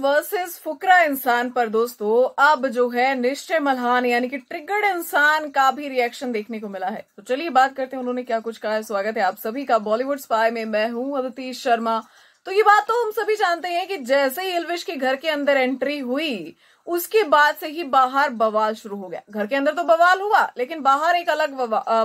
versus फुकरा इंसान पर दोस्तों अब जो है निश्चय मल्हान यानी कि ट्रिगर्ड इंसान का भी रिएक्शन देखने को मिला है तो चलिए बात करते हैं उन्होंने क्या कुछ कहा है स्वागत है आप सभी का बॉलीवुड स्पाय में मैं हूं अदिति शर्मा तो ये बात तो हम सभी जानते हैं कि जैसे ही इलविश के घर के अंदर एंट्री हुई उसके बाद से ही बाहर बवाल शुरू हो गया घर के अंदर तो बवाल हुआ लेकिन बाहर एक अलग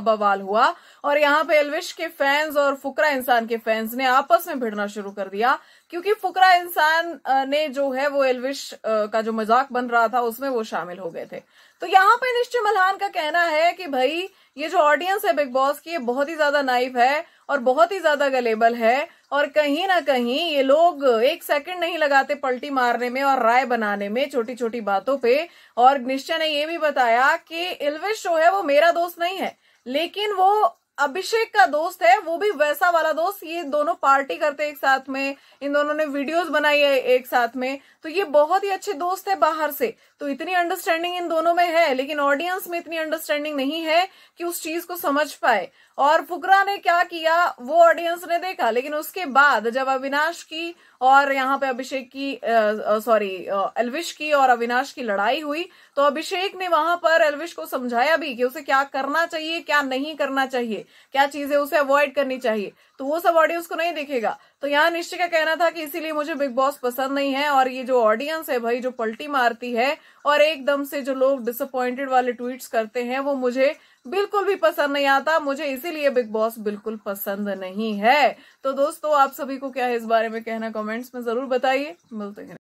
बवाल हुआ और यहाँ पे एलविश के फैंस और फुकरा इंसान के फैंस ने आपस में भिड़ना शुरू कर दिया क्योंकि फुकरा इंसान ने जो है वो एलविश का जो मजाक बन रहा था उसमें वो शामिल हो गए थे तो यहाँ पे निश्चय मल्हान का कहना है कि भाई ये जो ऑडियंस है बिग बॉस की ये बहुत ही ज्यादा नाइफ है और बहुत ही ज्यादा गलेबल है और कहीं ना कहीं ये लोग एक सेकंड नहीं लगाते पलटी मारने में और राय बनाने में छोटी छोटी बातों पे और निश्चय ने ये भी बताया कि इलविश जो है वो मेरा दोस्त नहीं है लेकिन वो अभिषेक का दोस्त है वो भी वैसा वाला दोस्त ये दोनों पार्टी करते एक साथ में इन दोनों ने वीडियोस बनाई है एक साथ में तो ये बहुत ही अच्छे दोस्त है बाहर से तो इतनी अंडरस्टैंडिंग इन दोनों में है लेकिन ऑडियंस में इतनी अंडरस्टैंडिंग नहीं है कि उस चीज को समझ पाए और फुकरा ने क्या किया वो ऑडियंस ने देखा लेकिन उसके बाद जब अविनाश की और यहाँ पे अभिषेक की सॉरी एलविश की और अविनाश की लड़ाई हुई तो अभिषेक ने वहां पर अलविश को समझाया भी कि उसे क्या करना चाहिए क्या नहीं करना चाहिए क्या चीजें उसे अवॉइड करनी चाहिए तो वो सब ऑडियंस को नहीं देखेगा तो यहाँ निश्चय का कहना था कि इसीलिए मुझे बिग बॉस पसंद नहीं है और ये जो ऑडियंस है भाई जो पलटी मारती है और एकदम से जो लोग डिसअपॉइंटेड वाले ट्वीट करते हैं वो मुझे बिल्कुल भी पसंद नहीं आता मुझे इसीलिए बिग बॉस बिल्कुल पसंद नहीं है तो दोस्तों आप सभी को क्या है इस बारे में कहना कॉमेंट्स में जरूर बताइए मिलते हैं